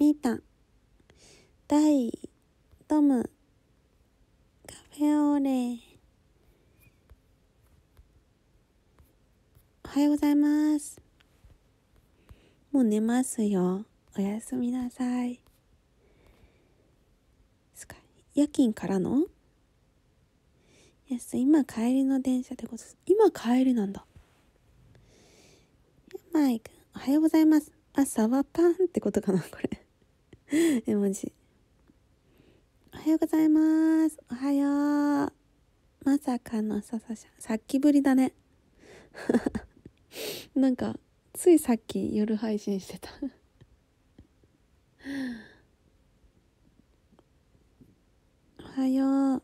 みーたン、ダイ、トム、カフェオーレ。おはようございます。もう寝ますよ。おやすみなさい。夜勤からの今帰りの電車でござ今帰りなんだ。マイク、おはようございます。あ、サバパンってことかな、これ。絵文字。おはようございます。おはよう。まさかのささしゃさっきぶりだね。なんか、ついさっき夜配信してた おはよう。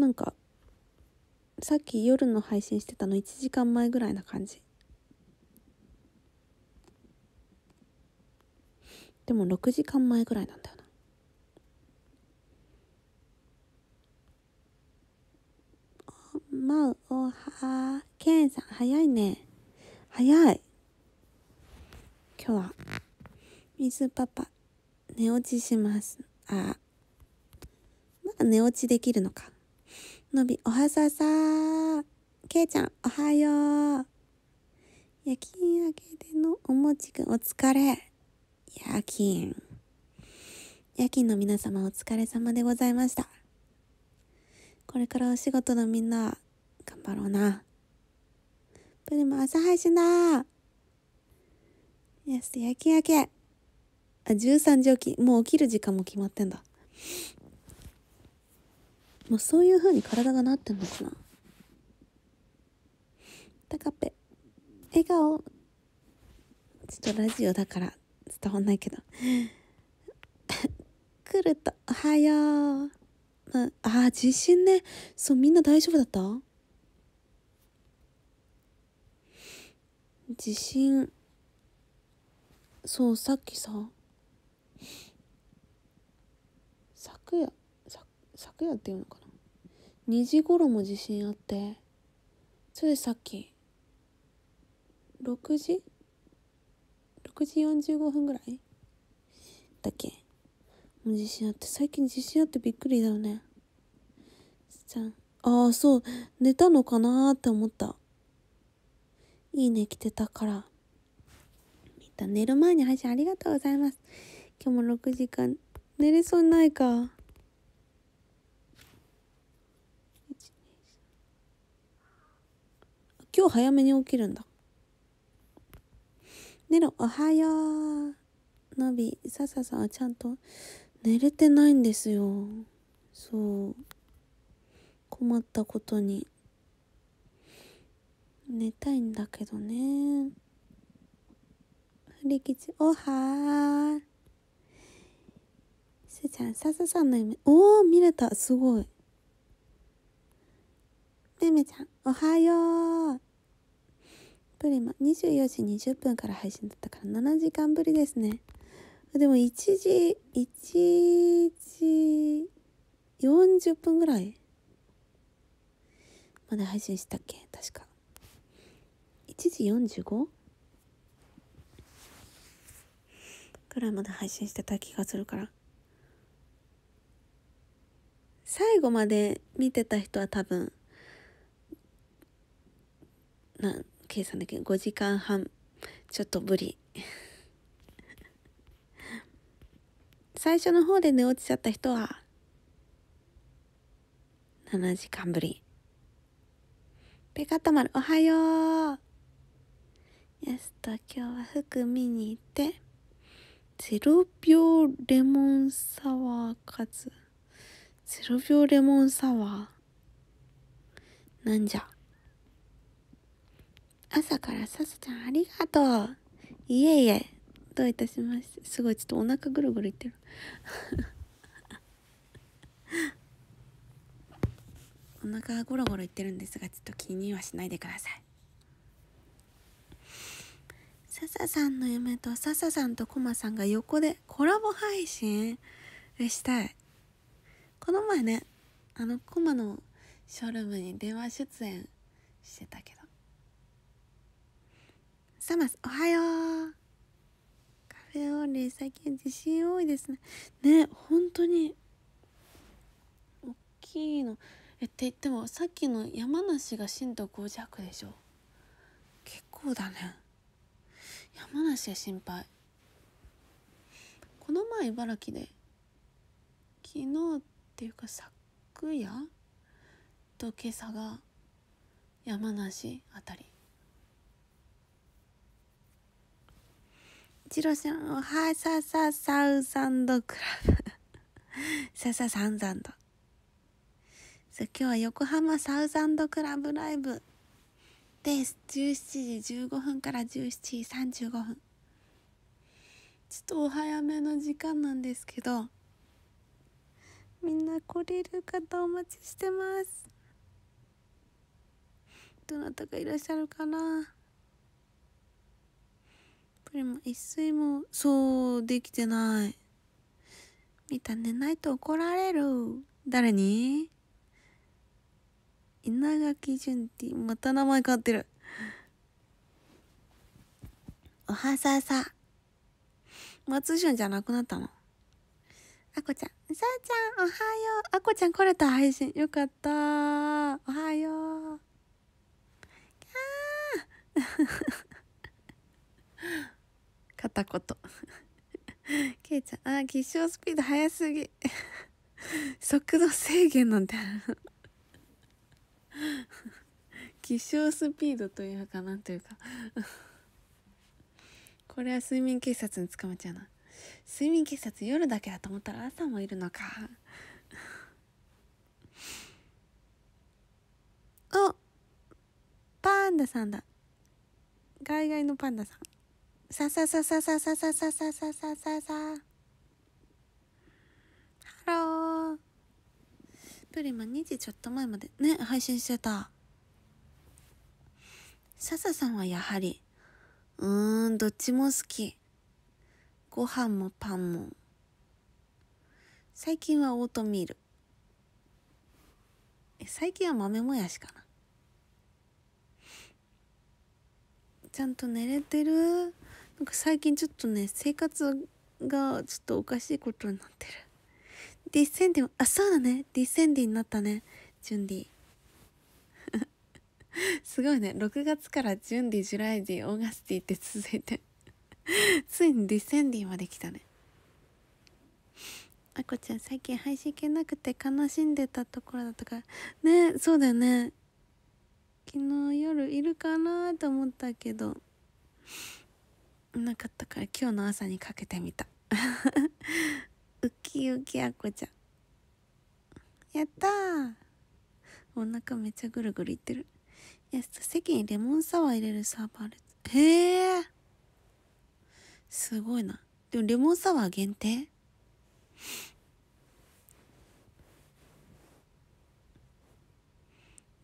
なんか、さっき夜の配信してたの1時間前ぐらいな感じ。でも6時間前ぐらいなんだよなまうおはけんさん早いね早い今日は水パパ寝落ちしますあまだ寝落ちできるのかのびおはささけいちゃんおはよう夜勤明けでのおもちくんお疲れ夜勤。夜勤の皆様お疲れ様でございました。これからお仕事のみんな、頑張ろうな。プリも朝配信だよし、e s 夜勤明け。あ、13時起き。もう起きる時間も決まってんだ。もうそういう風に体がなってんのかなタっぺ。笑顔。ちょっとラジオだから伝わんないけど 来るとおはよう、まああ地震ねそうみんな大丈夫だった地震そうさっきさ昨夜昨夜っていうのかな2時頃も地震あってそれでさっき6時6時45分ぐらいだっけもう地震あって最近地震あってびっくりだよねじゃんああそう寝たのかなって思ったいいね来てたからみた寝る前に配信ありがとうございます今日も6時間寝れそうにないか今日早めに起きるんだね、ろ、おはよう。のび、さささはちゃんと寝れてないんですよ。そう。困ったことに。寝たいんだけどね。ふりきち、おはー。すーちゃん、さささんの夢。おー、見れた。すごい。めめちゃん、おはよう。プリマ24時20分から配信だったから7時間ぶりですねでも1時1時40分ぐらいまで配信したっけ確か1時 45? ぐらいまで配信してた気がするから最後まで見てた人は多分な計算だけど5時間半ちょっと無理 最初の方で寝落ちちゃった人は7時間ぶりペカたまおはようやすと今日は服見に行って0秒レモンサワーかつ0秒レモンサワーなんじゃ朝からささちゃんありがとう。いえいえ、どういたしまして。すごい、ちょっとお腹ぐるぐるいってる。お腹がゴロゴロいってるんですが、ちょっと気にはしないでください。笹さんの夢と笹さんとコマさんが横でコラボ配信したい。この前ね、あのコマのショールームに電話出演してたけど。サマス、おはよう。カフェオーレ最近地震多いですね。ね、本当に。大きいの。え、って言っても、さっきの山梨が震度5弱でしょ。結構だね。山梨は心配。この前、茨城で、昨日っていうか昨夜と今朝が山梨あたりチロちゃん、おはささサウサンドクラブ。ささサンザンド。そう、今日は横浜サウサンドクラブライブです。17時15分から17時35分。ちょっとお早めの時間なんですけど、みんな来れる方お待ちしてます。どなたがいらっしゃるかなれも一睡も、そう、できてない。見た寝ないと怒られる。誰に稲垣潤って、また名前変わってる。おはささ。松潤じゃなくなったの。あこちゃん。さあちゃん、おはよう。あこちゃん来れた配信。よかった。おはよう。きゃー片言。ケイちゃん、あ、決勝スピード速すぎ。速度制限なんてある。気象スピードというかなんというかこれは睡眠警察に捕まっちゃうな睡眠警察夜だけだと思ったら朝もいるのかおパンダさんだ外来のパンダさんさささささささささささささハロープリマ2時ちょっと前までね配信してたささんはやはりうーんどっちも好きご飯もパンも最近はオートミールえ最近は豆もやしかなちゃんと寝れてるなんか最近ちょっとね生活がちょっとおかしいことになってるディセンディあそうだねディセンディになったねジュンディ すごいね6月からジュンディジュライディオーガスティって続いてついにディセンディまで来たねあこちゃん最近配信行けなくて悲しんでたところだったからねそうだよね昨日夜いるかなと思ったけどなかったから今日の朝にかけてみた。ウキウキあこちゃん。やったーお腹めっちゃぐるぐるいってる。いや、席にレモンサワー入れるサーバーある。へえすごいな。でもレモンサワー限定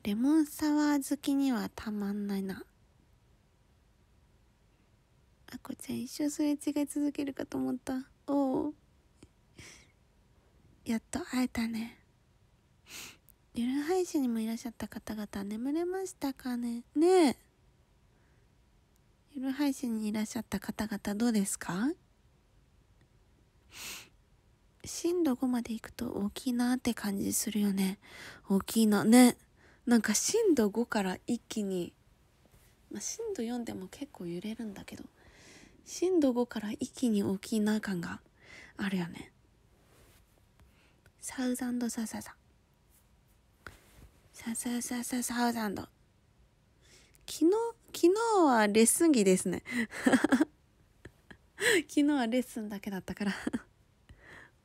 レモンサワー好きにはたまんないな。あこちゃん一生すれ違い続けるかと思ったおおやっと会えたねゆる配信にもいらっしゃった方々眠れましたかねねえゆる配信にいらっしゃった方々どうですか震度5まで行くと大きいなって感じするよね大きいなねなんか震度5から一気に、まあ、震度4でも結構揺れるんだけど震度5から一気に大きいな感があるよねサウザンドササササササササウザンド昨日昨日はレッスン着ですね 昨日はレッスンだけだったから一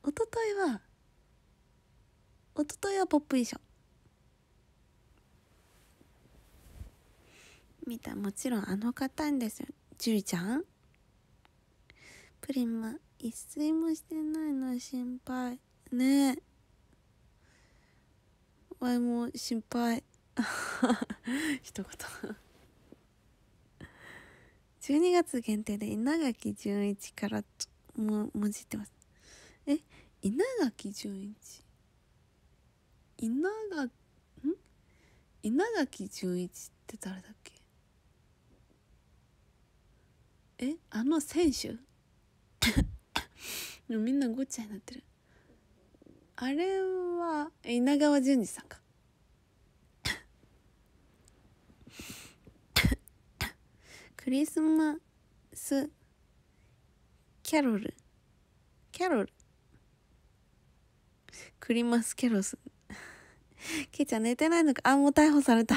昨日は一昨日はポップ衣装見たもちろんあの方んですよジュリちゃんプリム一睡もしてないの心配ねえわいも心配 一言12月限定で稲垣潤一からももじってますえ稲垣潤一稲垣ん稲垣潤一って誰だっけえあの選手もみんなごっちゃになってるあれは稲川淳二さんかクリスマスキャロルキャロルクリマスキャロスけいちゃん寝てないのかあもう逮捕された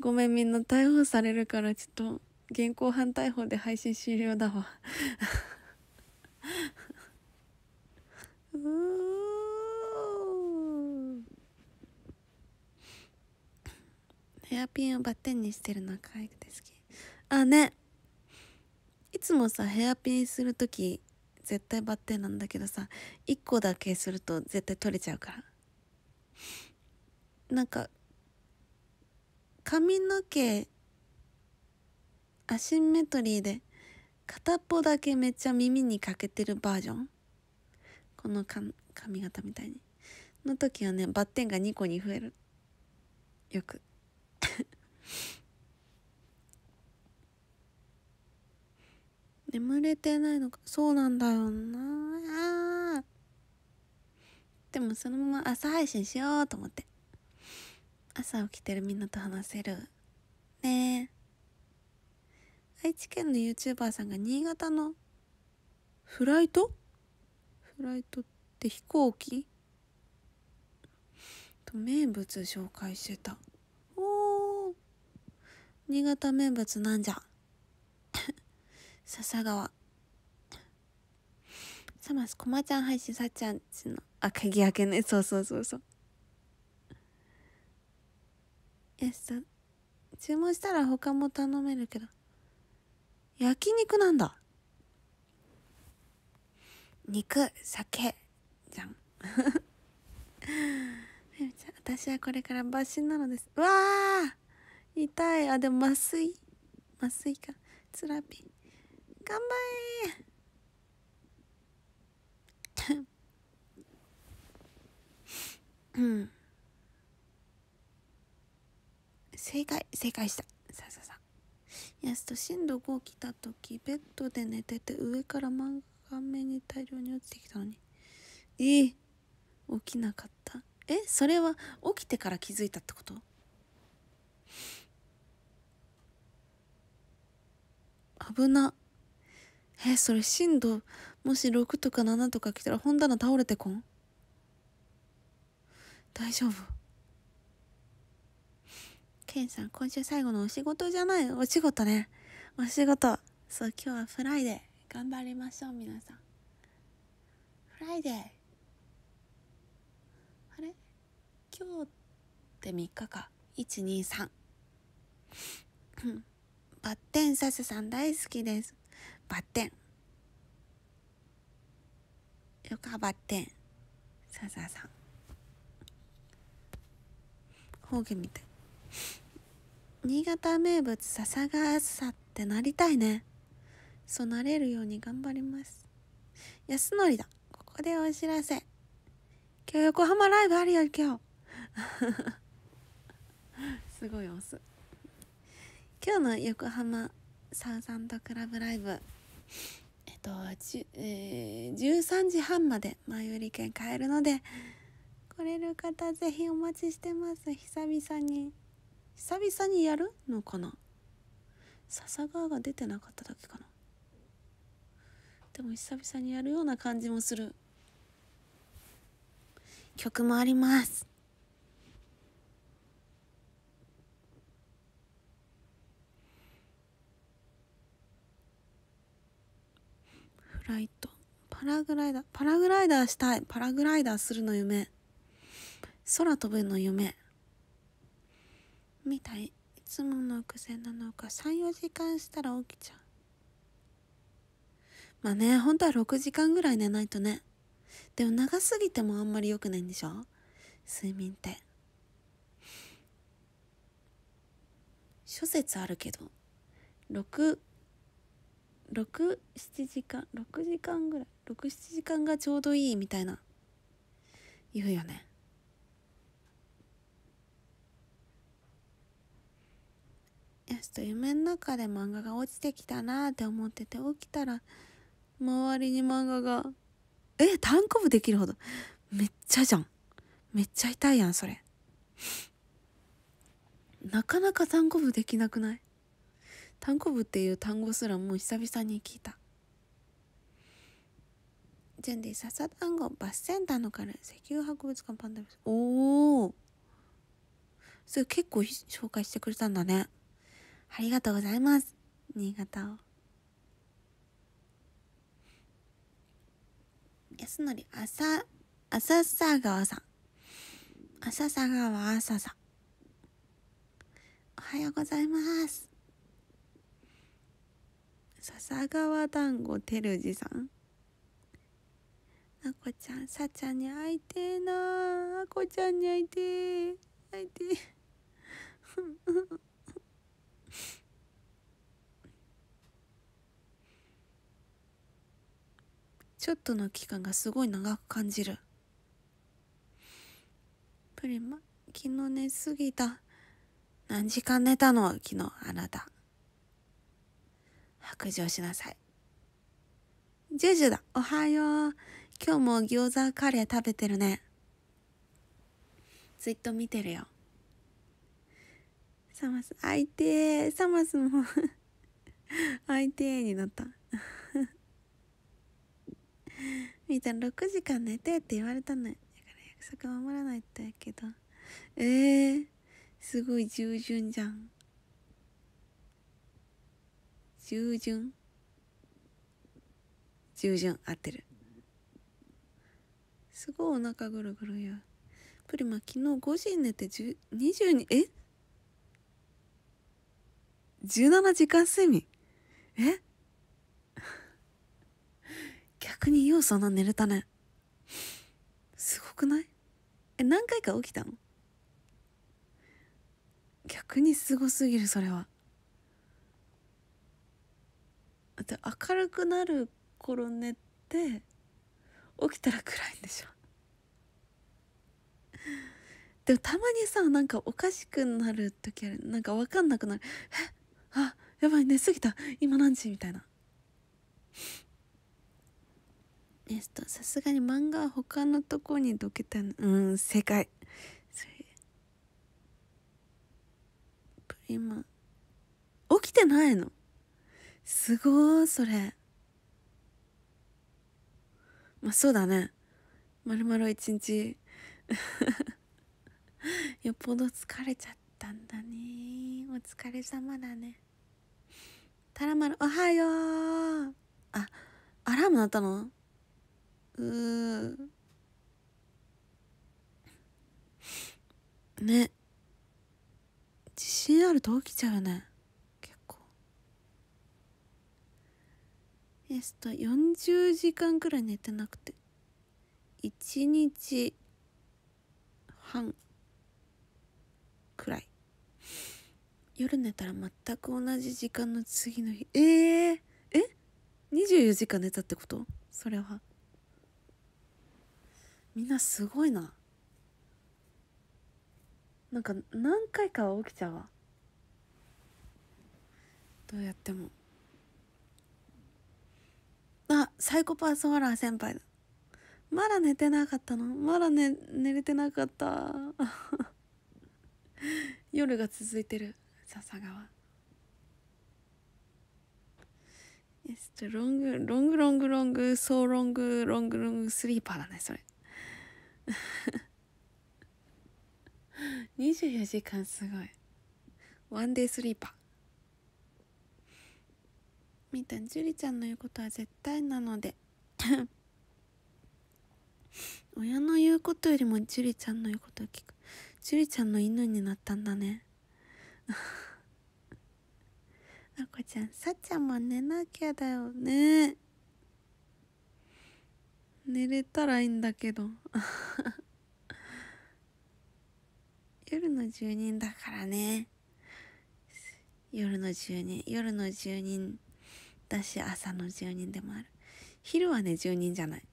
ごめんみんな逮捕されるからちょっと現行犯逮捕で配信終了だわ ヘアピンをバッテンにしてるのは可愛くて好きあねいつもさヘアピンする時絶対バッテンなんだけどさ1個だけすると絶対取れちゃうからなんか髪の毛アシンメトリーで片っぽだけめっちゃ耳にかけてるバージョンこの髪型みたいに。の時はね、バッテンが2個に増える。よく。眠れてないのか。そうなんだよな。でもそのまま朝配信しようと思って。朝起きてるみんなと話せる。ねえ。愛知県の YouTuber さんが新潟のフライトフライトって飛行機と名物紹介してたおー新潟名物なんじゃ笹川サマスコマちゃん配信さっちゃんちのあ鍵開けねそうそうそうそうえっさ、注文したら他も頼めるけど焼肉なんだ肉、酒、じ ゃん。私はこれから抜針なのです。わあ痛い。あ、でも麻酔。麻酔か。つらび頑張れうん。正解、正解した。さあさあさあ。やすと震度5来た時ベッドで寝てて上から漫画顔面に大量に落ちてきたのにえー、起きなかったえそれは起きてから気づいたってこと危なえそれ震度もし6とか7とか来たら本棚倒れてこん大丈夫ケンさん今週最後のお仕事じゃないお仕事ねお仕事そう今日はフライデー頑張りましょう皆さんフライデーあれ今日って3日か123 バッテンサスさん大好きですバッテンよかバッテンササさん方言みたい新潟名物笹がさってなりたいねそうなれるように頑張ります安典だここでお知らせ今日横浜ライブあるよ今日 すごい押す今日の横浜サウザンドクラブライブえっと、えー、13時半まで前売り券買えるので来れる方ぜひお待ちしてます久々に久々にやるのかな笹川が出てなかっただけかなでも久々にやるような感じもする曲もありますフライトパラグライダーパラグライダーしたいパラグライダーするの夢空飛ぶの夢みたいいつもの癖なのか34時間したら起きちゃうまあね、本当は6時間ぐらい寝ないとね。でも長すぎてもあんまり良くないんでしょ睡眠って。諸説あるけど、6、6、7時間、6時間ぐらい、6、7時間がちょうどいいみたいな、言うよね。よしと夢の中で漫画が落ちてきたなって思ってて起きたら周りに漫画がえ単行部できるほどめっちゃじゃんめっちゃ痛いやんそれなかなか単行部できなくない単行部っていう単語すらもう久々に聞いたジェンディ笹団子バスセンターのカレー石油博物館パンダスおおそれ結構紹介してくれたんだねありがとうございます新潟を安典浅、浅佐川さん。浅佐川浅さおはようございます。笹川団子てるじさん。あこちゃん、さちゃんに会いてえなあこちゃんに会いてえ。会いてえ。ちょっとの期間がすごい長く感じるプリマ昨日寝すぎた何時間寝たの昨日あなた白状しなさいジュジュだおはよう今日も餃子カレー食べてるねツイッと見てるよサマス相手サマスも相 手になった みーちゃん6時間寝てって言われたのだから約束守らないとやけどえー、すごい従順じゃん従順従順合ってるすごいお腹ぐるぐるやプリマ昨日5時に寝て22え17時間睡眠え逆にようそんな寝れたねすごくないえ何回か起きたの逆にすごすぎるそれはだって明るくなる頃寝て起きたら暗いんでしょ でもたまにさなんかおかしくなる時あるなんか分かんなくなるえあやばい寝すぎた今何時みたいなえっとさすがに漫画は他のとこにどけたのうん正解今起きてないのすごいそれまあそうだねまるまる一日 よっぽど疲れちゃったんだねお疲れ様だねたらまるおはようあアラーム鳴ったのうんね自信あると起きちゃうよね結構えっと40時間くらい寝てなくて1日半くらい夜寝たら全く同じ時間の次の日えー、え24時間寝たってことそれはみんなすごいななんか何回かは起きちゃうわどうやってもあサイコパーソーラー先輩だまだ寝てなかったのまだ、ね、寝れてなかった 夜が続いてる笹川 It's ロングロングロング、ソーロングロングロングスリーパーだねそれ24時間すごいワンデースリーパーみたん樹里ちゃんの言うことは絶対なので 親の言うことよりも樹里ちゃんの言うことを聞く樹里ちゃんの犬になったんだね あこちゃんさっちゃんも寝なきゃだよね寝れたらいいんだけど 夜の住人だからね夜の住人夜の住人だし朝の住人でもある昼はね住人じゃない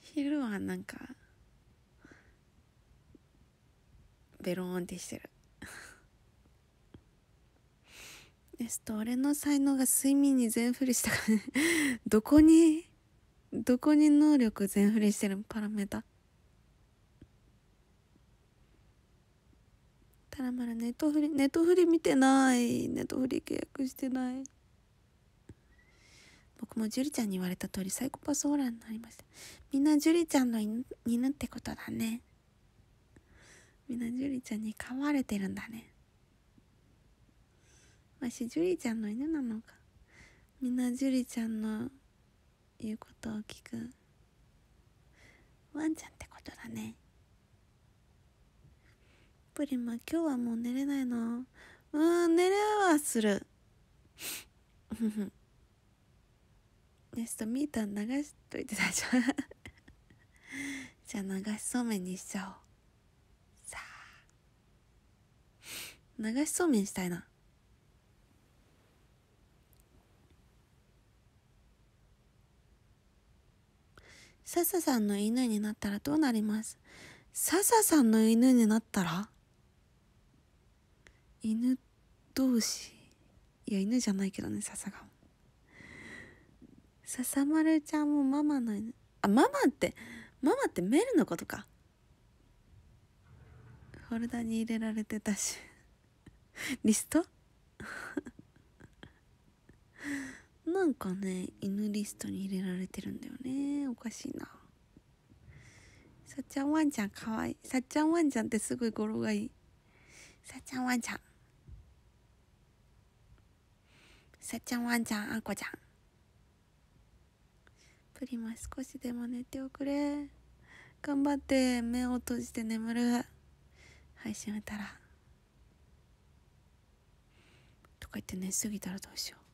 昼はなんかベローンってしてるえっと俺の才能が睡眠に全振りしたからね どこにどこに能力全振りしてるパラメータたらまだネットフリネットフリ見てないネットフリ契約してない僕も樹里ちゃんに言われた通りサイコパスオーラーになりましたみんな樹里ちゃんの犬犬ってことだねみんな樹里ちゃんに飼われてるんだねわし、ジュリちゃんの犬なのか。みんなジュリちゃんの言うことを聞く。ワンちゃんってことだね。プリマ、今日はもう寝れないの。うん、寝れはする。ね、ちょっとミータン流しといて大丈夫 じゃあ流しそうめんにしちゃおう。さあ。流しそうめんしたいな。笹さんの犬になったらどうなります笹さんの犬になったら犬同士いや犬じゃないけどね笹が笹丸ちゃんもママの犬あママってママってメルのことかフォルダに入れられてたしリストなんかね犬リストに入れられてるんだよねおかしいなさっちゃんワンちゃんかわいいさっちゃんワンちゃんってすごい語呂がいいさっちゃんワンちゃんさっちゃんワンちゃんあんこちゃんプリマ少しでも寝ておくれ頑張って目を閉じて眠る配信終えたらとか言って寝すぎたらどうしよう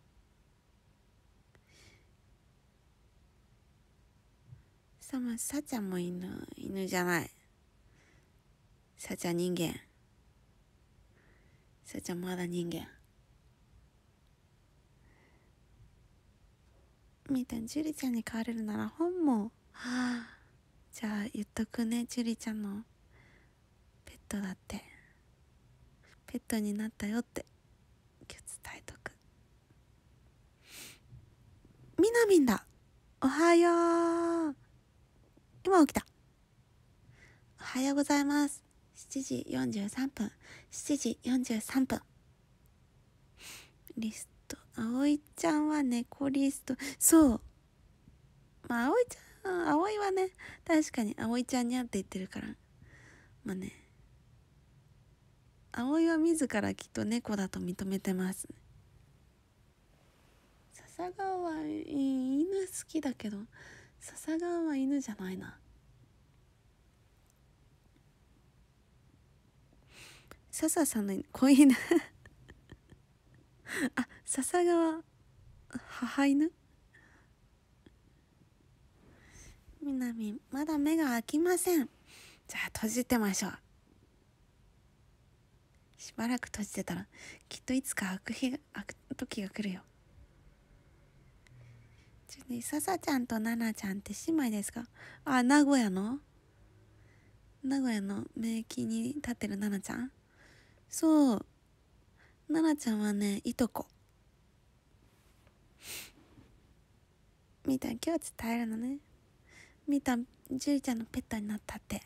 さま、さちゃんも犬、犬じゃない。さちゃん人間。さちゃんまだ人間。みたいに、ジュリちゃんに飼われるなら本も、はあ、じゃあ言っとくね、ジュリちゃんのペットだって。ペットになったよって、今日伝えとく。みなみんだおはよう今起きた。おはようございます。7時43分。7時43分。リスト。葵ちゃんは猫リスト。そう。まあ、葵ちゃん、葵はね、確かに葵ちゃんに会って言ってるから。まあね。葵は自らきっと猫だと認めてます、笹川は犬好きだけど。笹川は犬じゃないな笹さんの子犬 あ笹川母犬みなみまだ目が開きませんじゃあ閉じてましょうしばらく閉じてたらきっといつか開く日開く時が来るよちょね、ささちゃんとななちゃんって姉妹ですかあ、名古屋の名古屋の名機に立ってるななちゃんそう。ななちゃんはね、いとこ。みたん、今日伝えるのね。みたん、じゅりちゃんのペットになったって。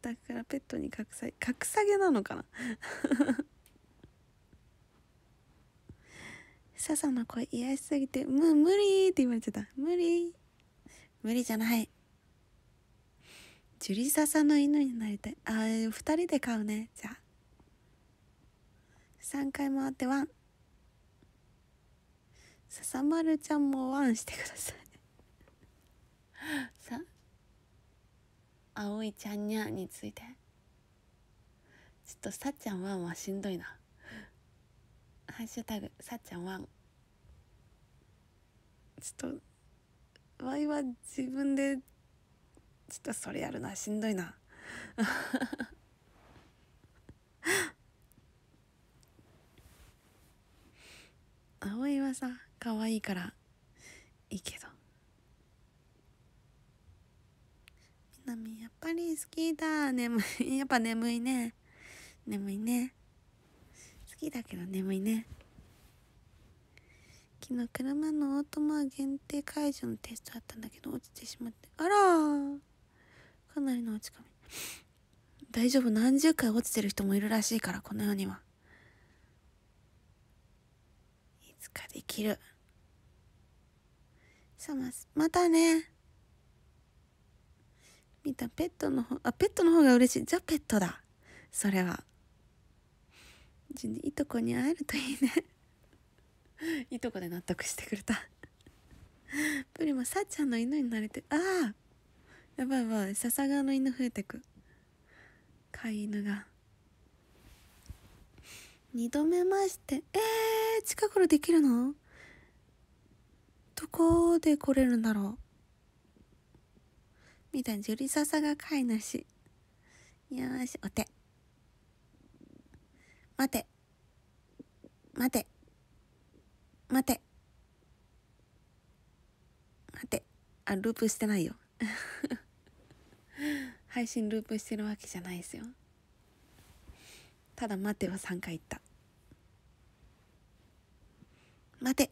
だからペットに格下げ、格下げなのかなささの声癒しすぎて、もう無理って言われてた。無理。無理じゃない。ジュリサの犬になりたい。あ二人で飼うね。じゃあ。3回回ってワン。ささまるちゃんもワンしてください。さ、あちゃんにゃについて。ちょっとさっちゃんワンはしんどいな。ハッシュタグさっちゃんワンちょっとワイは自分でちょっとそれやるな、しんどいな 葵はさ可愛いからいいけどみなみやっぱり好きだ眠い やっぱ眠いね眠いねきだけど眠いね昨日車のオートマ限定解除のテストあったんだけど落ちてしまってあらかなりの落ち込み大丈夫何十回落ちてる人もいるらしいからこの世にはいつかできるさままたね見たペットの方あペットの方が嬉しいじゃあペットだそれはいとこに会えるといいね いとこで納得してくれたプリもさっちゃんの犬になれてああやばいやばい笹川の犬増えてく飼い犬が2度目ましてえー、近頃できるのどこで来れるんだろうみたいなジュリ笹が飼い主よしお手待て、待て、待て、待て。あ、ループしてないよ。配信ループしてるわけじゃないですよ。ただ待ては3回言った。待て。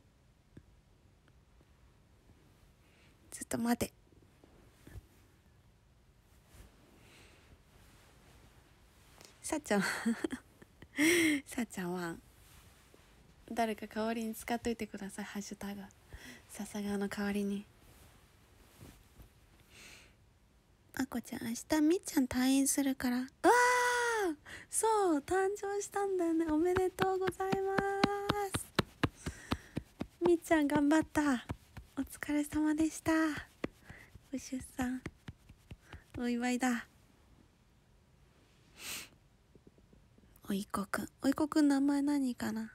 ずっと待て。社長 さあちゃんは誰か代わりに使っといてくださいハッシュタグ笹川の代わりにあこちゃん明日みっちゃん退院するからわあそう誕生したんだよねおめでとうございますみっちゃん頑張ったお疲れ様でしたご出産お祝いだおいこくん。おいこくん名前何かな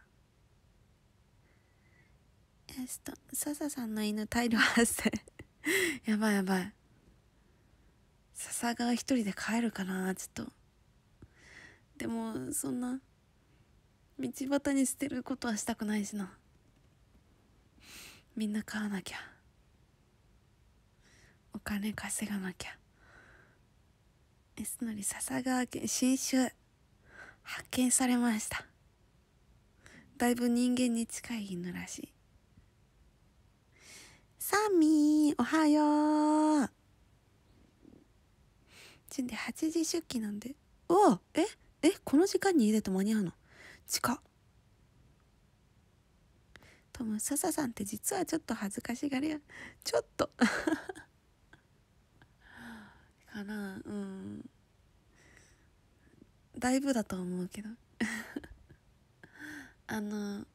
えっと、笹さんの犬大量発生 やばいやばい。笹川一人で帰るかなちょっと。でも、そんな、道端に捨てることはしたくないしな。みんな買わなきゃ。お金稼がなきゃ。S のり笹川県新州。発見されましただいぶ人間に近い犬らしいサミーおはようちんで8時出勤なんでおおええこの時間に家出と間に合うの近っトム笹さんって実はちょっと恥ずかしがりやちょっと かなうんだいぶだと思うけど あの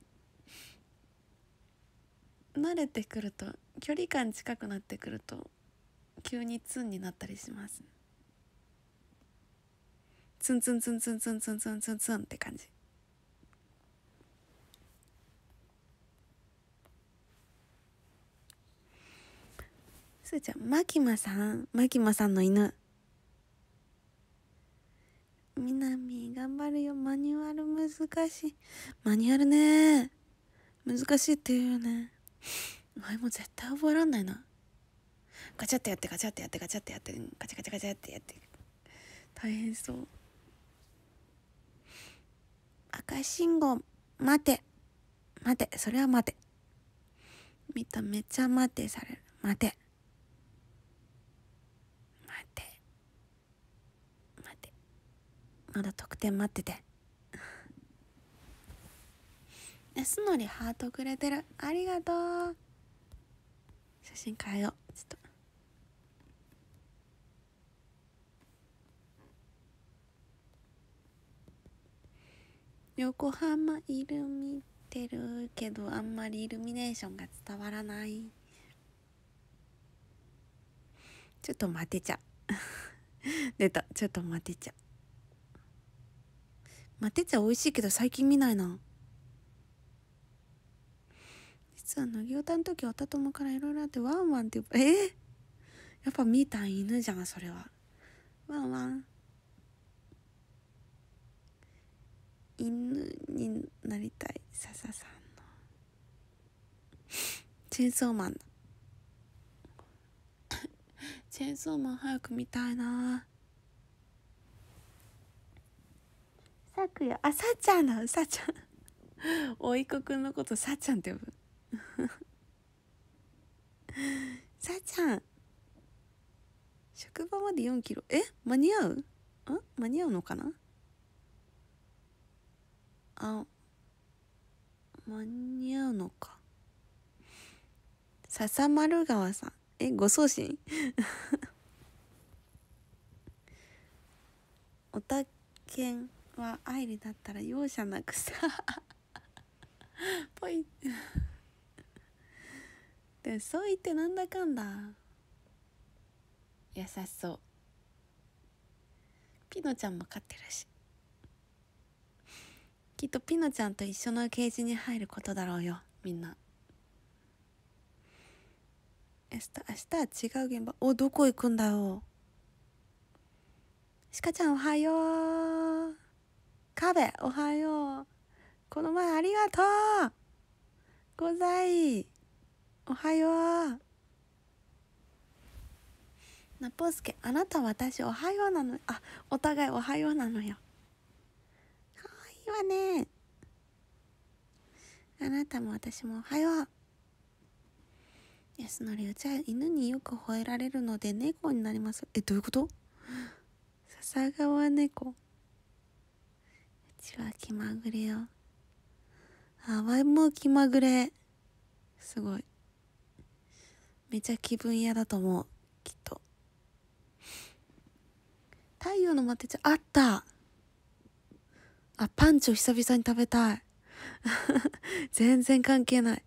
慣れてくると距離感近くなってくると急にツンになったりしますツンツンツンツンツンツンツンツンツンって感じすーちゃんマキマさんマキマさんの犬みなみ、頑張るよ。マニュアル難しい。マニュアルね。難しいって言うよね。お前も絶対覚えらんないな。ガチャってやって、ガチャってやって、ガチャってやって、ガチャガチャガチャってやって。大変そう。赤信号、待て。待て。それは待て。見た、めっちゃ待てされる。待て。まだ得点待っててえすのりハートくれてるありがとう写真変えようちょっと横浜イルミてるけどあんまりイルミネーションが伝わらないちょっと待てちゃ 出たちょっと待てちゃマテ茶美味しいけど最近見ないな実は乃木歌の時おたともからいろいろあってワンワンってえー、やっぱ見た犬じゃんそれはワンワン犬になりたい笹さんのチェーンソーマンだチェーンソーマン早く見たいなさくあさちゃんなのさちゃんおいこくんのことさちゃんって呼ぶ さちゃん職場まで4キロえ間に合うん間に合うのかなあ間に合うのか笹丸川さんえご送信 おたけんは愛理だったら容赦なくさ ポイでもそう言ってなんだかんだ優しそうピノちゃんも飼ってるしきっとピノちゃんと一緒のケージに入ることだろうよみんな明日明日は違う現場おどこ行くんだよカちゃんおはようカベ、おはよう。この前ありがとう。ござい。おはよう。ナポスケ、あなた私おはようなの。あ、お互いおはようなのよ。かわいいわね。あなたも私もおはよう。安りうちは犬によく吠えられるので猫になります。え、どういうこと笹川猫。ちは気まぐれよあわいも気まぐれすごいめちゃ気分嫌だと思うきっと太陽の待てちゃあったあパンチを久々に食べたい 全然関係ない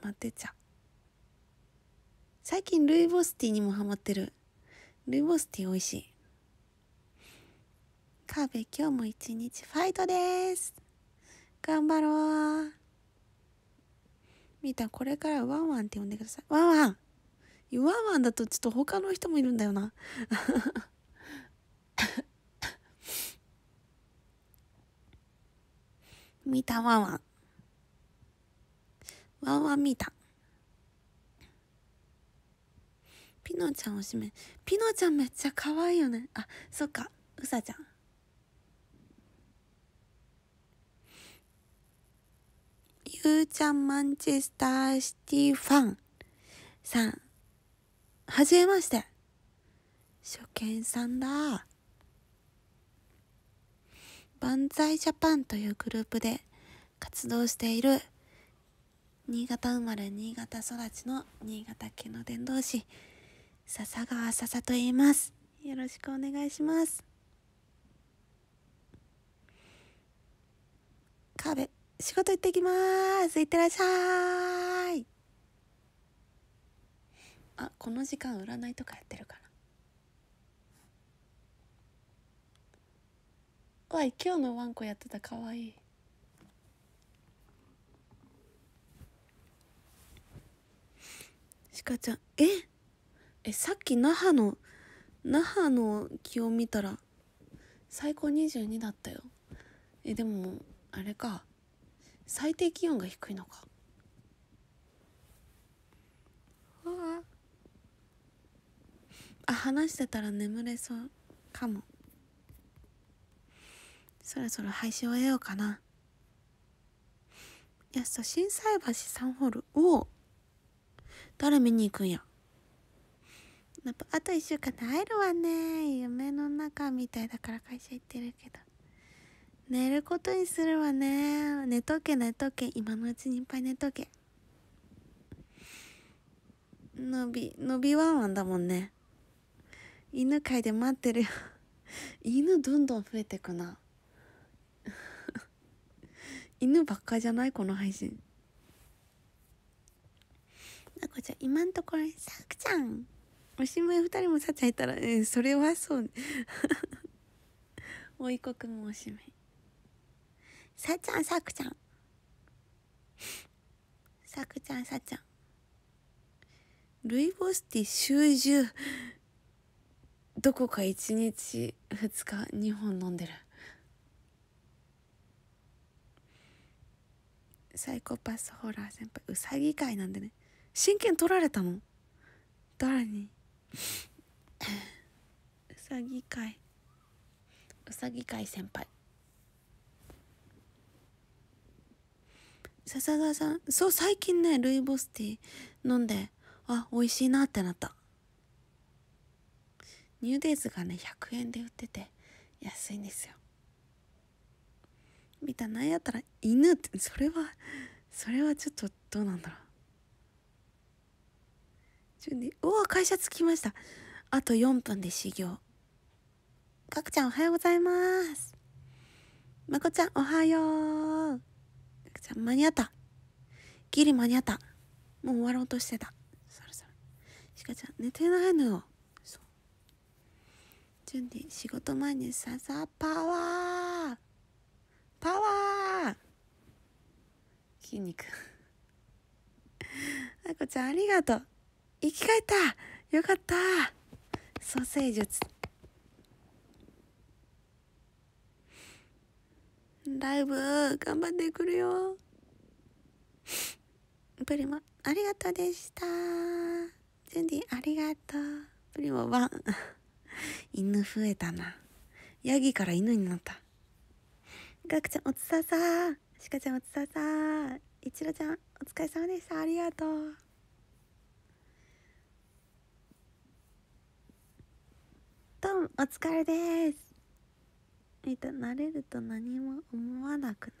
待てちゃ最近ルイボスティーにもハマってるルイボスティー美味しいカーベ今日も一日ファイトです頑張ろうみーたんこれからワンワンって呼んでくださいワンワンワンワンだとちょっと他の人もいるんだよなみー たんワンワンワンワンみーたんピノちゃんおしめピノちゃんめっちゃ可愛いよねあそっかうさちゃんゆーちゃんマンチェスターシティファンさん、はじめまして。初見さんだ。万歳ジャパンというグループで活動している新潟生まれ新潟育ちの新潟県の伝道師笹川笹と言いますよろしくお願いします壁仕事行ってきますいってらっしゃいあこの時間占いとかやってるかなわい今日のワンコやってたかわいいシカちゃんええさっき那覇の那覇の気温見たら最高22だったよえでもあれか最低気温が低いのかあ話してたら眠れそうかもそろそろ配信を終えようかなやっさ心斎橋サンホールおお誰見に行くんややっぱあと1週間で会えるわね夢の中みたいだから会社行ってるけど寝ることにするわね。寝とけ寝とけ。今のうちにいっぱい寝とけ。のび、のびワンワンだもんね。犬飼いで待ってるよ。犬どんどん増えてくな。犬ばっかじゃないこの配信。なこちゃん、今んところ、さくちゃん。おしまい二人もさちゃんいたら、えー、それはそう、おいこくんもおしまい。さっちゃん、さくちゃん。さくちゃん、さっちゃん。ルイボスティー週中、どこか1日、2日、2本飲んでる。サイコパスホラー先輩、うさぎ会なんでね。真剣取られたの誰に うさぎ会うさぎ会先輩笹川さん、そう、最近ね、ルイボスティー飲んで、あ、美味しいなってなった。ニューデイズがね、100円で売ってて、安いんですよ。見た、なんやったら犬って、それは、それはちょっとどうなんだろう。ちょね、うわ、会社着きました。あと4分で修行。かくちゃんおはようございます。まこちゃんおはよう。間に合ったギリ間に合ったもう終わろうとしてたそろそろしかちゃん寝てないのよそう準備仕事前にささパワーパワー筋肉 あこちゃんありがとう生き返ったよかった蘇生術。ライブ頑張ってくるよプリマありがとうでしたジュンディありがとうプリマワン犬増えたなヤギから犬になったガクちゃんおつささシカちゃんおつささイチロちゃんお疲れ様でしたありがとうどうも、お疲れですえっと、慣れると何も思わなくな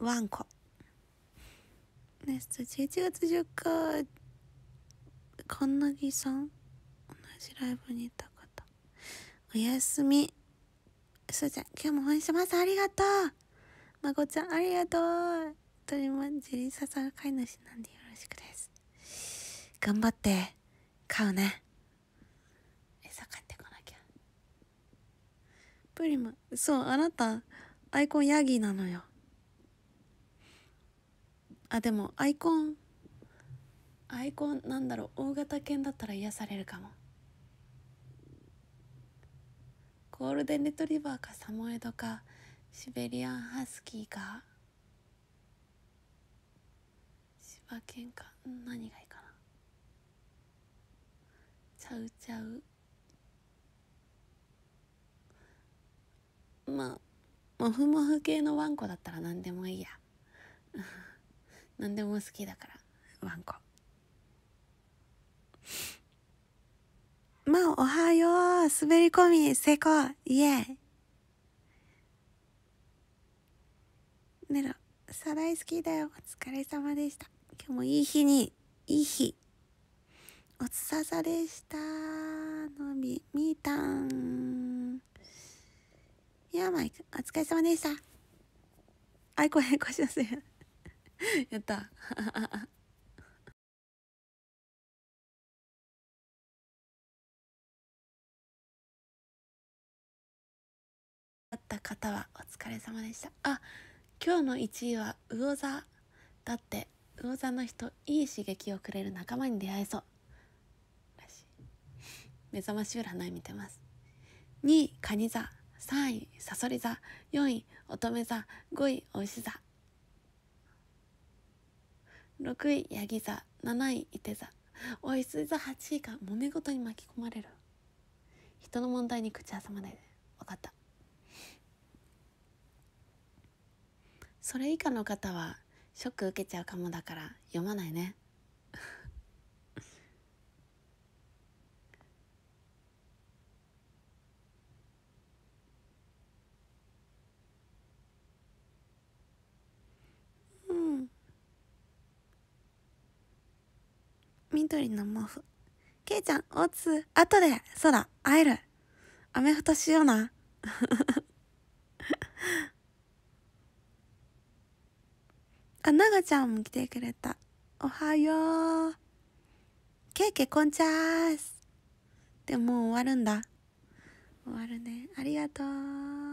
る。ワンコ。ね、11月10日、なぎさん同じライブにいた方。おやすみ。そうちゃん、今日も応援してます。ありがとう。まこちゃん、ありがとう。鳥もりささが飼い主なんでよろしくです。頑張って、飼うね。プリマそうあなたアイコンヤギなのよあでもアイコンアイコンなんだろう大型犬だったら癒されるかもゴールデンレトリバーかサモエドかシベリアンハスキーか柴犬か何がいいかなちゃうちゃうまあもふもふ系のワンコだったら何でもいいや 何でも好きだからワンコまあおはよう滑り込み成功イエイネロサライ好きだよお疲れ様でした今日もいい日にいい日おつささでしたのびみーたんいやマイク、お疲れ様でした。あい、これ、腰のせい。やった。だ った方はお疲れ様でした。あ、今日の一位は魚座だって、魚座の人、いい刺激をくれる仲間に出会えそう。目覚まし占い見てます。2位、蟹座。3位さそり座4位乙女座5位お牛座6位ヤギ座7位いて座おい座8位が揉め事に巻き込まれる人の問題に口挟まないで分かったそれ以下の方はショック受けちゃうかもだから読まないね緑の毛布。けいちゃん、おつ、あとで、そうだ、会える。アメフトしような。あ、ながちゃんも来てくれた。おはよう。けいけこんちゃーす。でももう終わるんだ。終わるね。ありがとう。